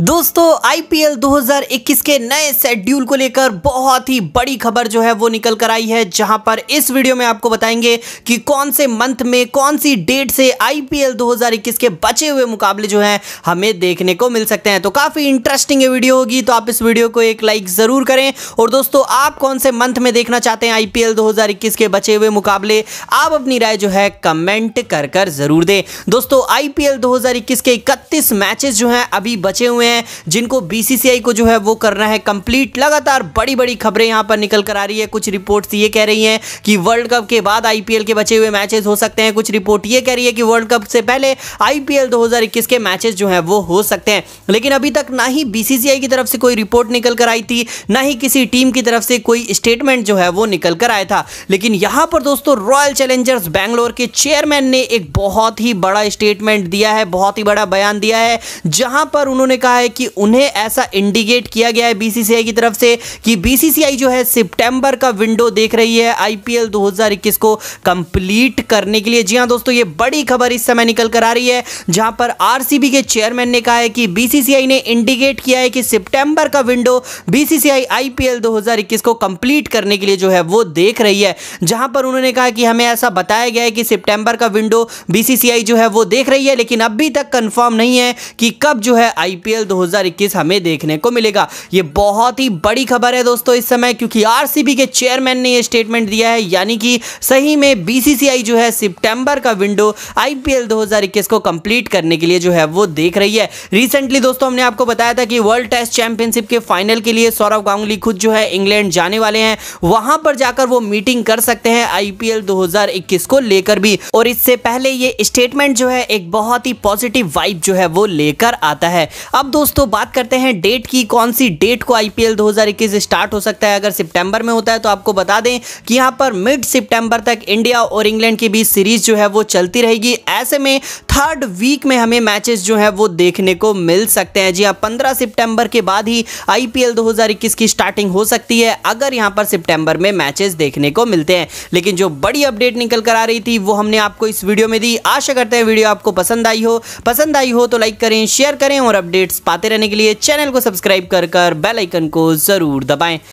दोस्तों आईपीएल 2021 के नए शेड्यूल को लेकर बहुत ही बड़ी खबर जो है वो निकल कर आई है जहां पर इस वीडियो में आपको बताएंगे कि कौन से मंथ में कौन सी डेट से आईपीएल 2021 के बचे हुए मुकाबले जो हैं हमें देखने को मिल सकते हैं तो काफ़ी इंटरेस्टिंग ये वीडियो होगी तो आप इस वीडियो को एक लाइक ज़रूर करें और दोस्तों आप कौन से मंथ में देखना चाहते हैं आई पी के बचे हुए मुकाबले आप अपनी राय जो है कमेंट कर कर ज़रूर दें दोस्तों आई पी के इकतीस मैचेस जो हैं अभी बचे हुए हैं जिनको बीसीसीआई को जो है वो करना है कंप्लीट लगातार बड़ी बड़ी खबरें यहां पर निकल कर आ रही है कुछ रिपोर्ट्स ये कह रही हैं कि वर्ल्ड कप के बाद आईपीएल के बचे हुए मैचेस हो सकते हैं कुछ रिपोर्ट ये कह रही है कि वर्ल्ड कप से पहले आईपीएल दो के मैचेस जो है वो हो सकते हैं लेकिन अभी तक ना ही बीसीसीआई की तरफ से कोई रिपोर्ट निकल कर आई थी ना ही किसी टीम की तरफ से कोई स्टेटमेंट जो है वो निकल कर आया था लेकिन यहां पर दोस्तों रॉयल चैलेंजर्स बैंगलोर के चेयरमैन ने एक बहुत ही बड़ा स्टेटमेंट दिया है बहुत ही बड़ा बयान दिया है जहां पर उन्होंने कहा रहा है कि उन्हें ऐसा इंडिकेट किया गया है बीसीसीआई की तरफ से कि बीसीसीआई जो है सितंबर का विंडो देख रही है आईपीएल 2021 को कंप्लीट करने के लिए जी हां दोस्तों ये बड़ी खबर इस समय निकल कर आ रही है जहां पर आरसीबी के चेयरमैन ने कहा है कि बीसीसीआई ने इंडिकेट किया है कि सितंबर का विंडो बीसीसीआई आईपीएल 2021 को कंप्लीट करने के लिए जो है वो देख रही है जहां पर उन्होंने कहा कि हमें ऐसा बताया गया है कि सितंबर का विंडो बीसीसीआई जो है वो देख रही है लेकिन अभी तक कंफर्म नहीं है कि कब जो है आईपीएल 2021 हमें देखने को मिलेगा ये बहुत ही बड़ी खबर है दोस्तों इस समय क्योंकि आरसीबी के चेयरमैन ने यह स्टेटमेंट दिया है यानी कि सही में बीसीसीआई जो है सितंबर का विंडो आईपीएल 2021 को कंप्लीट करने के लिए जो है वो देख रही है रिसेंटली दोस्तों हमने आपको बताया था कि वर्ल्ड टेस्ट चैंपियनशिप के फाइनल के लिए सौरभ गांगुली खुद जो है इंग्लैंड जाने वाले हैं वहां पर जाकर वो मीटिंग कर सकते हैं आईपीएल दो को लेकर भी और इससे पहले ये स्टेटमेंट जो है एक बहुत ही पॉजिटिव वाइब जो है वो लेकर आता है अब दोस्तों बात करते हैं डेट की कौन सी डेट को आईपीएल 2021 स्टार्ट हो सकता है अगर सितंबर में होता है तो आपको बता दें कि यहां पर मिड सितंबर तक इंडिया और इंग्लैंड के बीच सीरीज जो है वो चलती रहेगी ऐसे में थर्ड वीक में हमें मैचेस जो है वो देखने को मिल सकते हैं जी हाँ पंद्रह सितंबर के बाद ही आईपीएल 2021 की स्टार्टिंग हो सकती है अगर यहां पर सितंबर में मैचेस देखने को मिलते हैं लेकिन जो बड़ी अपडेट निकल कर आ रही थी वो हमने आपको इस वीडियो में दी आशा करते हैं वीडियो आपको पसंद आई हो पसंद आई हो तो लाइक करें शेयर करें और अपडेट्स पाते रहने के लिए चैनल को सब्सक्राइब कर कर बेलाइकन को जरूर दबाएं